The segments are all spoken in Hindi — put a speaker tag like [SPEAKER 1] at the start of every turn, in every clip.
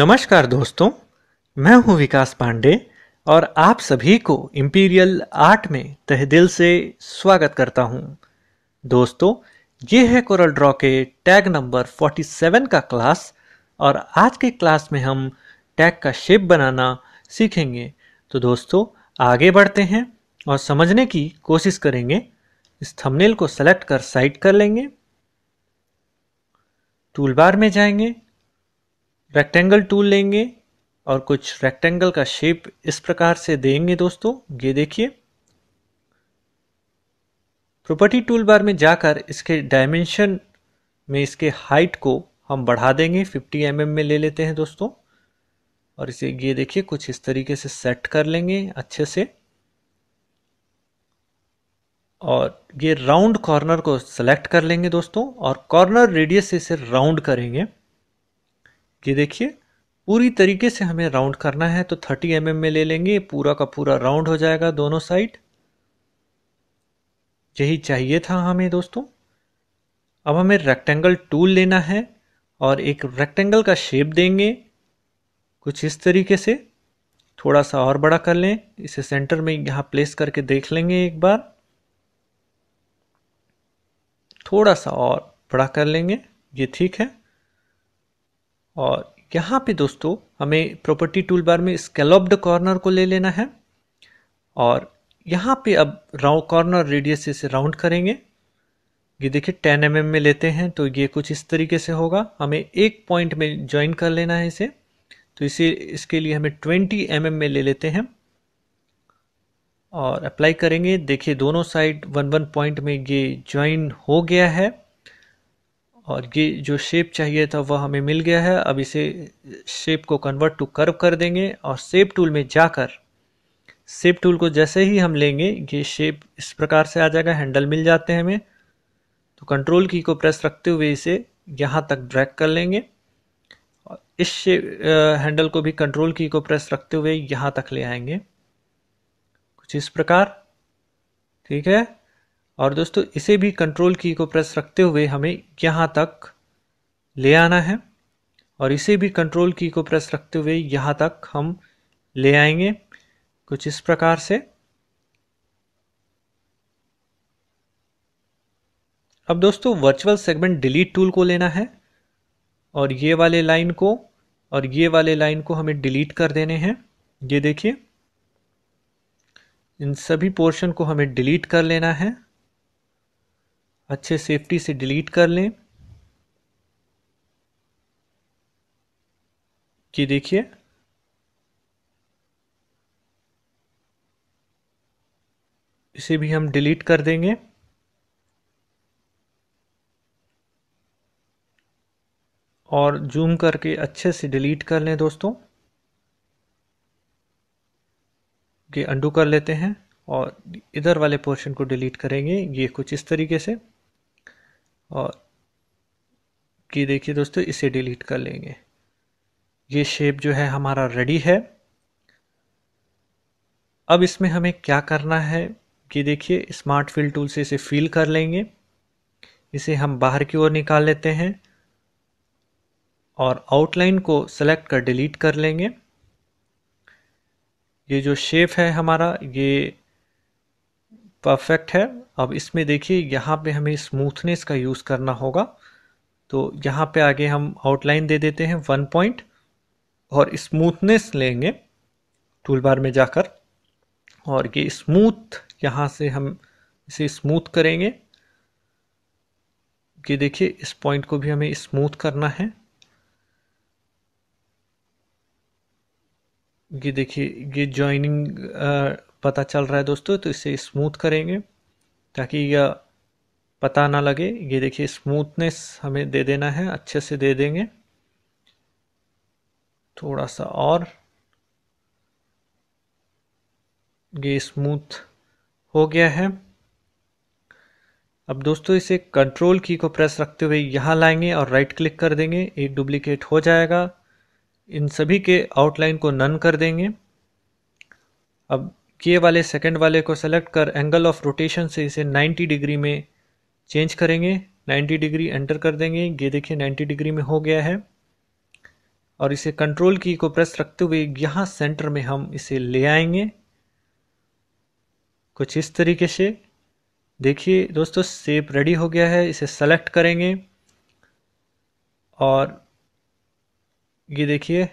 [SPEAKER 1] नमस्कार दोस्तों मैं हूं विकास पांडे और आप सभी को इम्पीरियल आर्ट में तह दिल से स्वागत करता हूं दोस्तों ये है कोरल ड्रॉ के टैग नंबर 47 का क्लास और आज के क्लास में हम टैग का शेप बनाना सीखेंगे तो दोस्तों आगे बढ़ते हैं और समझने की कोशिश करेंगे इस थंबनेल को सेलेक्ट कर साइड कर लेंगे टूलबार में जाएंगे रेक्टेंगल टूल लेंगे और कुछ रेक्टेंगल का शेप इस प्रकार से देंगे दोस्तों ये देखिए प्रॉपर्टी टूल बार में जाकर इसके डायमेंशन में इसके हाइट को हम बढ़ा देंगे 50 एम mm में ले लेते हैं दोस्तों और इसे ये देखिए कुछ इस तरीके से सेट कर लेंगे अच्छे से और ये राउंड कॉर्नर को सिलेक्ट कर लेंगे दोस्तों और कॉर्नर रेडियस से इसे राउंड करेंगे ये देखिए पूरी तरीके से हमें राउंड करना है तो 30 एम mm में ले लेंगे पूरा का पूरा राउंड हो जाएगा दोनों साइड यही चाहिए था हमें दोस्तों अब हमें रेक्टेंगल टूल लेना है और एक रेक्टेंगल का शेप देंगे कुछ इस तरीके से थोड़ा सा और बड़ा कर लें इसे सेंटर में यहाँ प्लेस करके देख लेंगे एक बार थोड़ा सा और बड़ा कर लेंगे ये ठीक है और यहाँ पे दोस्तों हमें प्रॉपर्टी टूल बार में स्केलोब्ड कॉर्नर को ले लेना है और यहाँ पे अब राउंड कॉर्नर रेडियस से राउंड करेंगे ये देखिए 10 एम mm में लेते हैं तो ये कुछ इस तरीके से होगा हमें एक पॉइंट में ज्वाइन कर लेना है इसे तो इसे इसके लिए हमें ट्वेंटी एम mm में ले लेते हैं और अप्लाई करेंगे देखिए दोनों साइड वन वन पॉइंट में ये ज्वाइन हो गया है और ये जो शेप चाहिए था वह हमें मिल गया है अब इसे शेप को कन्वर्ट टू कर्व कर देंगे और सेप टूल में जाकर सेप टूल को जैसे ही हम लेंगे ये शेप इस प्रकार से आ जाएगा हैंडल मिल जाते हैं हमें तो कंट्रोल की को प्रेस रखते हुए इसे यहाँ तक ड्रैग कर लेंगे और इस हैंडल को भी कंट्रोल की को प्रेस रखते हुए यहाँ तक ले आएंगे कुछ इस प्रकार ठीक है और दोस्तों इसे भी कंट्रोल की को प्रेस रखते हुए हमें यहाँ तक ले आना है और इसे भी कंट्रोल की को प्रेस रखते हुए यहाँ तक हम ले आएंगे कुछ इस प्रकार से अब दोस्तों वर्चुअल सेगमेंट डिलीट टूल को लेना है और ये वाले लाइन को और ये वाले लाइन को हमें डिलीट कर देने हैं ये देखिए इन सभी पोर्शन को हमें डिलीट कर लेना है अच्छे सेफ्टी से डिलीट कर लें कि देखिए इसे भी हम डिलीट कर देंगे और जूम करके अच्छे से डिलीट कर लें दोस्तों ये अंडू कर लेते हैं और इधर वाले पोर्शन को डिलीट करेंगे ये कुछ इस तरीके से और कि देखिए दोस्तों इसे डिलीट कर लेंगे ये शेप जो है हमारा रेडी है अब इसमें हमें क्या करना है कि देखिए स्मार्ट फिल टूल से इसे फिल कर लेंगे इसे हम बाहर की ओर निकाल लेते हैं और आउटलाइन को सेलेक्ट कर डिलीट कर लेंगे ये जो शेप है हमारा ये परफेक्ट है अब इसमें देखिए यहाँ पे हमें स्मूथनेस का यूज़ करना होगा तो यहाँ पे आगे हम आउटलाइन दे देते हैं वन पॉइंट और स्मूथनेस लेंगे टूल बार में जाकर और ये स्मूथ यहाँ से हम इसे स्मूथ करेंगे ये देखिए इस पॉइंट को भी हमें स्मूथ करना है ये देखिए ये जॉइनिंग पता चल रहा है दोस्तों तो इसे स्मूथ करेंगे ताकि यह पता ना लगे ये देखिए स्मूथनेस हमें दे देना है अच्छे से दे देंगे थोड़ा सा और ये स्मूथ हो गया है अब दोस्तों इसे कंट्रोल की को प्रेस रखते हुए यहाँ लाएंगे और राइट क्लिक कर देंगे एक डुप्लीकेट हो जाएगा इन सभी के आउटलाइन को नन कर देंगे अब के वाले सेकंड वाले को सेलेक्ट कर एंगल ऑफ रोटेशन से इसे 90 डिग्री में चेंज करेंगे 90 डिग्री एंटर कर देंगे ये देखिए 90 डिग्री में हो गया है और इसे कंट्रोल की को प्रेस रखते हुए यहाँ सेंटर में हम इसे ले आएंगे कुछ इस तरीके से देखिए दोस्तों सेप रेडी हो गया है इसे सेलेक्ट करेंगे और ये देखिए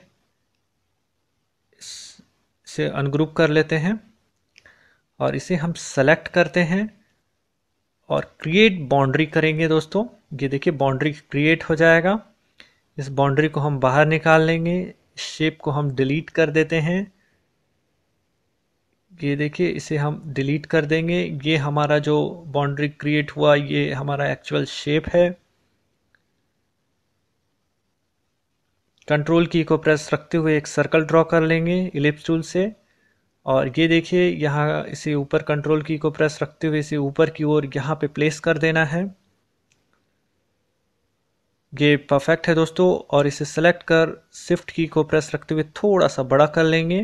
[SPEAKER 1] इसे अनग्रुप कर लेते हैं और इसे हम सेलेक्ट करते हैं और क्रिएट बाउंड्री करेंगे दोस्तों ये देखिए बाउंड्री क्रिएट हो जाएगा इस बाउंड्री को हम बाहर निकाल लेंगे शेप को हम डिलीट कर देते हैं ये देखिए इसे हम डिलीट कर देंगे ये हमारा जो बाउंड्री क्रिएट हुआ ये हमारा एक्चुअल शेप है कंट्रोल की को प्रेस रखते हुए एक सर्कल ड्रॉ कर लेंगे इलिप्स टूल से और ये देखिए यहाँ इसे ऊपर कंट्रोल की को प्रेस रखते हुए इसे ऊपर की ओर यहाँ पे प्लेस कर देना है ये परफेक्ट है दोस्तों और इसे सेलेक्ट कर शिफ्ट की को प्रेस रखते हुए थोड़ा सा बड़ा कर लेंगे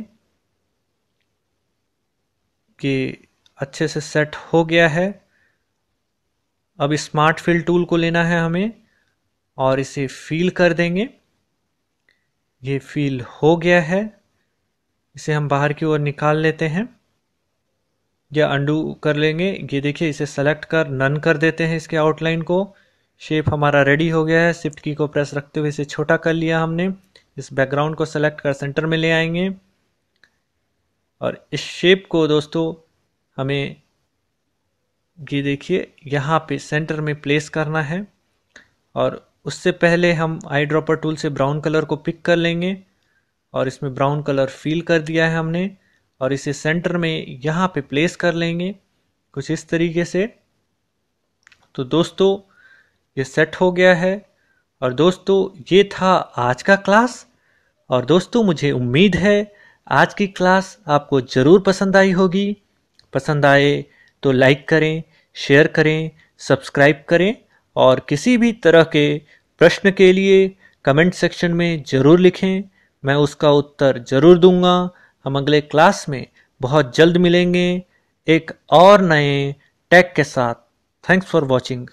[SPEAKER 1] कि अच्छे से सेट हो गया है अब स्मार्ट फिल टूल को लेना है हमें और इसे फील कर देंगे ये फील हो गया है इसे हम बाहर की ओर निकाल लेते हैं या अंडू कर लेंगे ये देखिए इसे सेलेक्ट कर नन कर देते हैं इसके आउटलाइन को शेप हमारा रेडी हो गया है शिफ्ट की को प्रेस रखते हुए इसे छोटा कर लिया हमने इस बैकग्राउंड को सेलेक्ट कर सेंटर में ले आएंगे और इस शेप को दोस्तों हमें ये देखिए यहाँ पे सेंटर में प्लेस करना है और उससे पहले हम आई ड्रॉपर टूल से ब्राउन कलर को पिक कर लेंगे और इसमें ब्राउन कलर फील कर दिया है हमने और इसे सेंटर में यहाँ पे प्लेस कर लेंगे कुछ इस तरीके से तो दोस्तों ये सेट हो गया है और दोस्तों ये था आज का क्लास और दोस्तों मुझे उम्मीद है आज की क्लास आपको ज़रूर पसंद आई होगी पसंद आए तो लाइक करें शेयर करें सब्सक्राइब करें और किसी भी तरह के प्रश्न के लिए कमेंट सेक्शन में ज़रूर लिखें मैं उसका उत्तर ज़रूर दूंगा हम अगले क्लास में बहुत जल्द मिलेंगे एक और नए टैग के साथ थैंक्स फॉर वॉचिंग